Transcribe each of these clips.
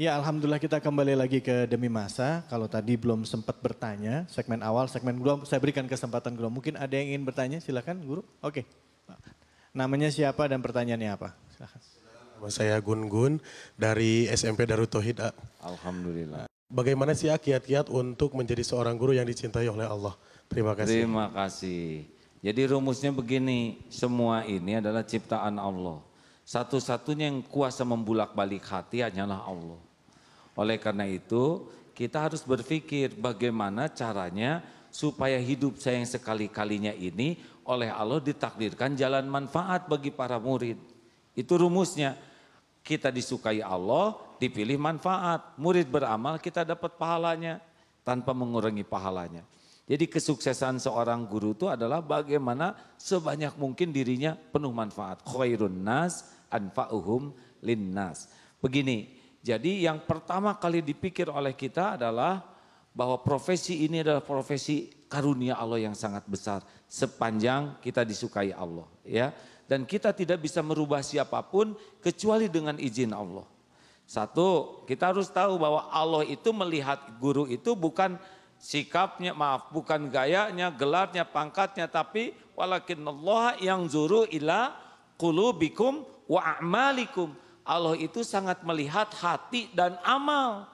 Ya Alhamdulillah kita kembali lagi ke Demi Masa. Kalau tadi belum sempat bertanya, segmen awal, segmen gua saya berikan kesempatan gua. Mungkin ada yang ingin bertanya, silakan guru. Oke, namanya siapa dan pertanyaannya apa? Silakan. Nama saya Gun Gun dari SMP Darut Tauhid. Alhamdulillah. Bagaimana sih kiat-kiat untuk menjadi seorang guru yang dicintai oleh Allah? Terima kasih. Terima kasih. Jadi rumusnya begini, semua ini adalah ciptaan Allah. Satu-satunya yang kuasa membulak balik hati hanyalah Allah. Oleh karena itu, kita harus berpikir bagaimana caranya supaya hidup saya yang sekali-kalinya ini oleh Allah ditakdirkan jalan manfaat bagi para murid. Itu rumusnya. Kita disukai Allah, dipilih manfaat. Murid beramal, kita dapat pahalanya tanpa mengurangi pahalanya. Jadi kesuksesan seorang guru itu adalah bagaimana sebanyak mungkin dirinya penuh manfaat. Khairun nas anfa'uhum linnas. Begini, jadi yang pertama kali dipikir oleh kita adalah bahwa profesi ini adalah profesi karunia Allah yang sangat besar sepanjang kita disukai Allah ya dan kita tidak bisa merubah siapapun kecuali dengan izin Allah. Satu, kita harus tahu bahwa Allah itu melihat guru itu bukan sikapnya, maaf, bukan gayanya, gelarnya, pangkatnya, tapi walakin Allah yang zuru ila qulubikum wa a'malikum Allah itu sangat melihat hati dan amal.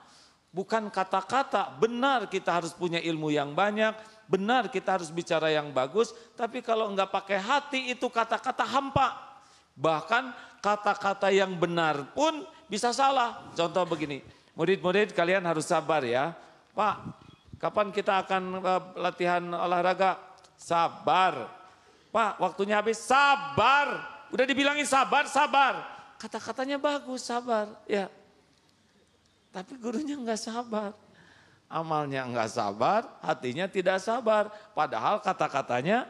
Bukan kata-kata, benar kita harus punya ilmu yang banyak, benar kita harus bicara yang bagus, tapi kalau enggak pakai hati itu kata-kata hampa. Bahkan kata-kata yang benar pun bisa salah. Contoh begini, murid-murid kalian harus sabar ya. Pak, kapan kita akan eh, latihan olahraga? Sabar. Pak, waktunya habis, sabar. Udah dibilangin sabar, sabar kata-katanya bagus, sabar. Ya, tapi gurunya enggak sabar. Amalnya enggak sabar, hatinya tidak sabar. Padahal kata-katanya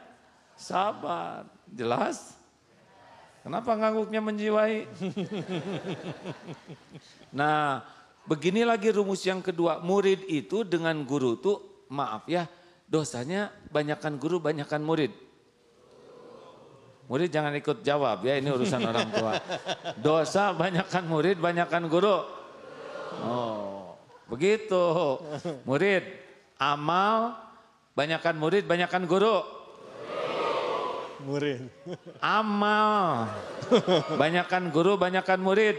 sabar. Jelas? Kenapa ngangguknya menjiwai? nah, begini lagi rumus yang kedua. Murid itu dengan guru tuh maaf ya, dosanya banyakkan guru, banyakkan murid. Murid jangan ikut jawab ya, ini urusan orang tua. Dosa banyakkan murid, banyakkan guru. Oh, begitu. Murid, amal, banyakkan murid, banyakkan guru. Murid. Amal, banyakkan guru, banyakkan murid.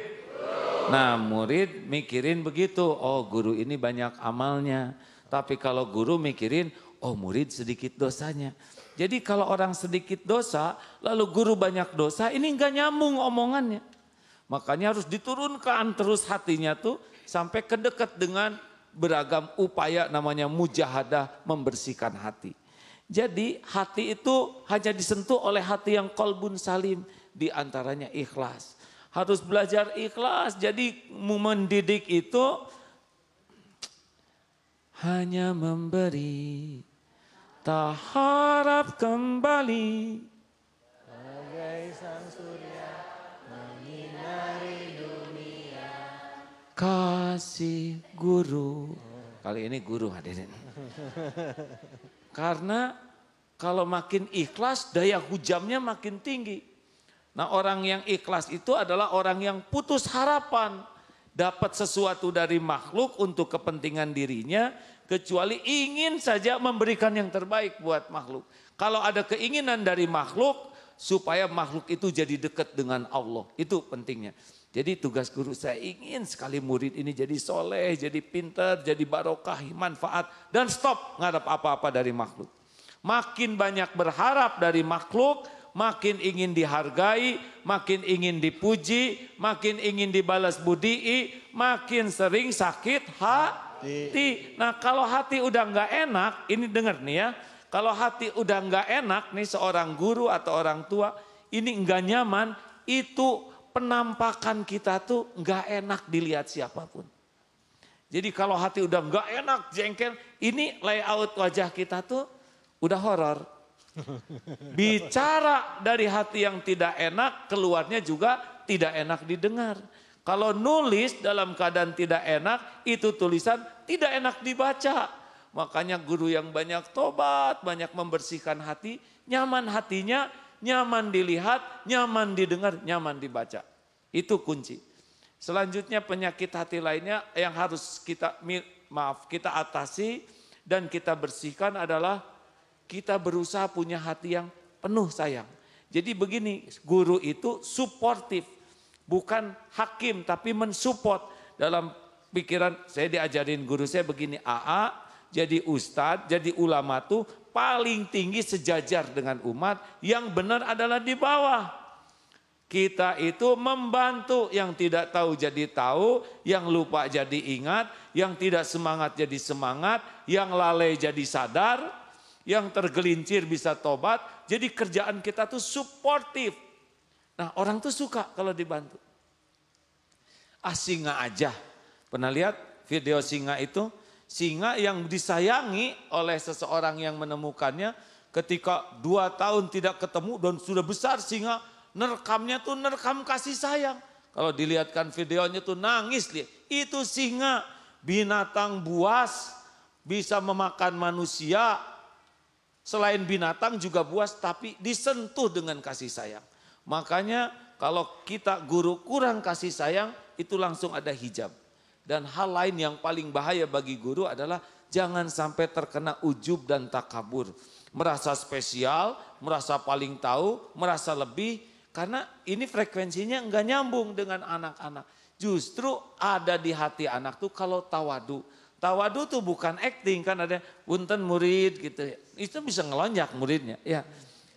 Nah murid mikirin begitu, oh guru ini banyak amalnya. Tapi kalau guru mikirin, oh murid sedikit dosanya. Jadi kalau orang sedikit dosa, lalu guru banyak dosa, ini nggak nyambung omongannya. Makanya harus diturunkan terus hatinya tuh sampai kedekat dengan beragam upaya namanya mujahadah membersihkan hati. Jadi hati itu hanya disentuh oleh hati yang kolbun salim, diantaranya ikhlas. Harus belajar ikhlas, jadi mendidik itu hanya memberi tak harap kembali. Bagai sang surya menyinari dunia. Kasih guru. Kali ini guru hadirin. Karena kalau makin ikhlas daya hujamnya makin tinggi. Nah orang yang ikhlas itu adalah orang yang putus harapan dapat sesuatu dari makhluk untuk kepentingan dirinya kecuali ingin saja memberikan yang terbaik buat makhluk. Kalau ada keinginan dari makhluk supaya makhluk itu jadi dekat dengan Allah. Itu pentingnya. Jadi tugas guru saya ingin sekali murid ini jadi soleh, jadi pinter, jadi barokah, manfaat. Dan stop ngarap apa-apa dari makhluk. Makin banyak berharap dari makhluk, makin ingin dihargai, makin ingin dipuji, makin ingin dibalas budi, makin sering sakit hati. Nah kalau hati udah nggak enak, ini dengar nih ya, kalau hati udah nggak enak nih seorang guru atau orang tua, ini nggak nyaman, itu penampakan kita tuh nggak enak dilihat siapapun. Jadi kalau hati udah nggak enak, jengkel, ini layout wajah kita tuh udah horor. Bicara dari hati yang tidak enak, keluarnya juga tidak enak didengar. Kalau nulis dalam keadaan tidak enak, itu tulisan tidak enak dibaca. Makanya guru yang banyak tobat, banyak membersihkan hati, nyaman hatinya, nyaman dilihat, nyaman didengar, nyaman dibaca. Itu kunci. Selanjutnya penyakit hati lainnya yang harus kita maaf kita atasi dan kita bersihkan adalah kita berusaha punya hati yang penuh sayang. Jadi begini, guru itu suportif, bukan hakim tapi mensupport dalam pikiran saya diajarin guru saya begini AA jadi ustadz jadi ulama tuh paling tinggi sejajar dengan umat yang benar adalah di bawah kita itu membantu yang tidak tahu jadi tahu, yang lupa jadi ingat, yang tidak semangat jadi semangat, yang lalai jadi sadar, yang tergelincir bisa tobat. Jadi kerjaan kita tuh suportif. Nah orang tuh suka kalau dibantu. Ah singa aja. Pernah lihat video singa itu? Singa yang disayangi oleh seseorang yang menemukannya ketika dua tahun tidak ketemu dan sudah besar singa nerekamnya tuh nerekam kasih sayang. Kalau dilihatkan videonya tuh nangis. Lihat. Itu singa binatang buas bisa memakan manusia Selain binatang juga buas tapi disentuh dengan kasih sayang. Makanya kalau kita guru kurang kasih sayang itu langsung ada hijab. Dan hal lain yang paling bahaya bagi guru adalah jangan sampai terkena ujub dan takabur. Merasa spesial, merasa paling tahu, merasa lebih. Karena ini frekuensinya enggak nyambung dengan anak-anak. Justru ada di hati anak tuh kalau tawadu Tawadu tuh bukan acting kan ada punten murid gitu. Ya. Itu bisa ngelonjak muridnya. Ya.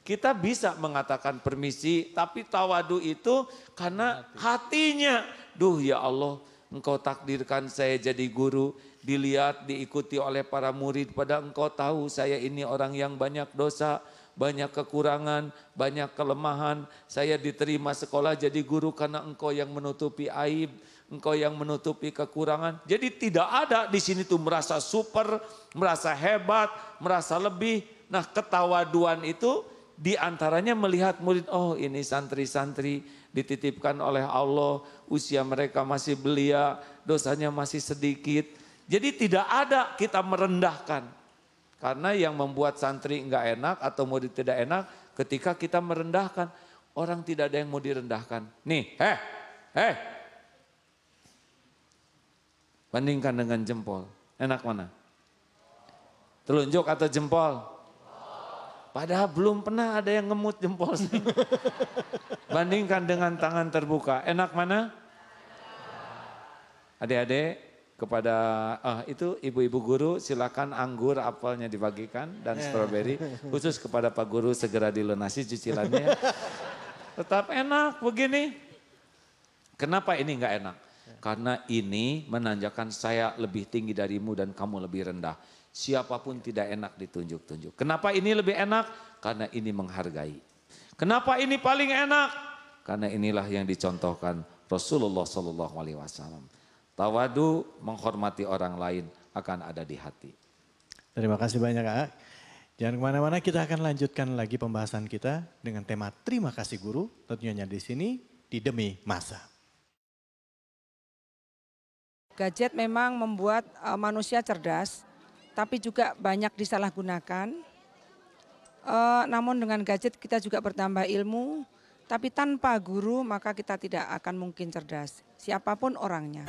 Kita bisa mengatakan permisi tapi tawadu itu karena hatinya. Duh ya Allah engkau takdirkan saya jadi guru. Dilihat diikuti oleh para murid pada engkau tahu saya ini orang yang banyak dosa. Banyak kekurangan, banyak kelemahan. Saya diterima sekolah jadi guru karena engkau yang menutupi aib Engkau yang menutupi kekurangan. Jadi tidak ada di sini tuh merasa super, merasa hebat, merasa lebih. Nah ketawaduan itu diantaranya melihat murid, oh ini santri-santri dititipkan oleh Allah, usia mereka masih belia, dosanya masih sedikit. Jadi tidak ada kita merendahkan. Karena yang membuat santri enggak enak atau murid tidak enak ketika kita merendahkan. Orang tidak ada yang mau direndahkan. Nih, heh, heh, Bandingkan dengan jempol. Enak mana? Telunjuk atau jempol? Padahal belum pernah ada yang ngemut jempol. Bandingkan dengan tangan terbuka. Enak mana? Adik-adik, kepada uh, itu ibu-ibu guru silakan anggur apelnya dibagikan dan eh. stroberi khusus kepada Pak Guru segera dilunasi cicilannya. Tetap enak begini. Kenapa ini nggak enak? Karena ini menanjakan saya lebih tinggi darimu dan kamu lebih rendah. Siapapun tidak enak ditunjuk-tunjuk. Kenapa ini lebih enak? Karena ini menghargai. Kenapa ini paling enak? Karena inilah yang dicontohkan Rasulullah Shallallahu Alaihi Wasallam. Tawadu menghormati orang lain akan ada di hati. Terima kasih banyak Kak. Jangan kemana-mana, kita akan lanjutkan lagi pembahasan kita dengan tema Terima Kasih Guru, tentunya di sini, di Demi Masa. Gadget memang membuat uh, manusia cerdas, tapi juga banyak disalahgunakan. Uh, namun dengan gadget kita juga bertambah ilmu, tapi tanpa guru maka kita tidak akan mungkin cerdas, siapapun orangnya.